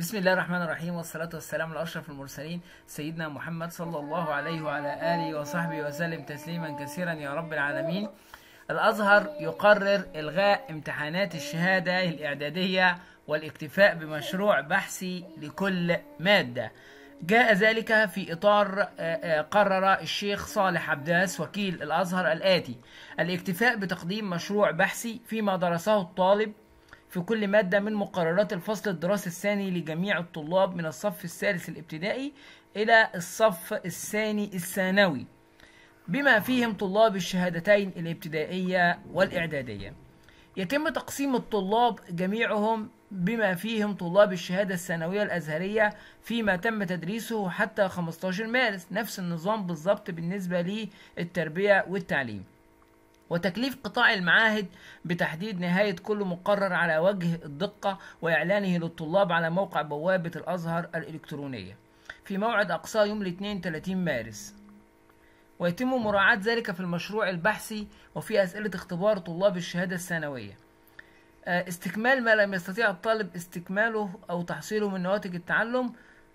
بسم الله الرحمن الرحيم والصلاة والسلام على أشرف المرسلين سيدنا محمد صلى الله عليه وعلى آله وصحبه وسلم تسليما كثيرا يا رب العالمين الأزهر يقرر إلغاء امتحانات الشهادة الإعدادية والاكتفاء بمشروع بحثي لكل مادة جاء ذلك في إطار آه، آه، قرر الشيخ صالح عبداس وكيل الأزهر الآتي الاكتفاء بتقديم مشروع بحثي فيما درسه الطالب في كل مادة من مقررات الفصل الدراسي الثاني لجميع الطلاب من الصف الثالث الابتدائي إلى الصف الثاني الثانوي بما فيهم طلاب الشهادتين الابتدائية والإعدادية يتم تقسيم الطلاب جميعهم بما فيهم طلاب الشهادة الثانوية الأزهرية فيما تم تدريسه حتى 15 مارس نفس النظام بالظبط بالنسبة للتربية والتعليم وتكليف قطاع المعاهد بتحديد نهاية كل مقرر على وجه الدقة وإعلانه للطلاب على موقع بوابة الأزهر الإلكترونية في موعد أقصى يوم الاثنين 30 مارس ويتم مراعاة ذلك في المشروع البحثي وفي أسئلة اختبار طلاب الشهادة الثانوية آه، استكمال ما لم يستطيع الطالب استكماله أو تحصيله من نواتج التعلم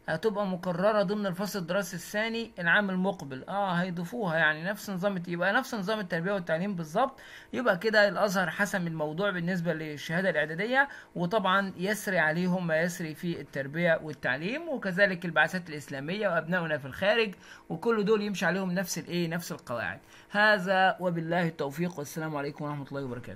هتبقى مكررة ضمن الفصل الدراسي الثاني العام المقبل اه هيضيفوها يعني نفس نظام يبقى نفس نظام التربية والتعليم بالظبط يبقى كده الازهر حسم الموضوع بالنسبة للشهادة الاعدادية وطبعا يسري عليهم ما يسري في التربية والتعليم وكذلك البعثات الاسلامية وابنائنا في الخارج وكل دول يمشي عليهم نفس الايه نفس القواعد هذا وبالله التوفيق والسلام عليكم ورحمة الله وبركاته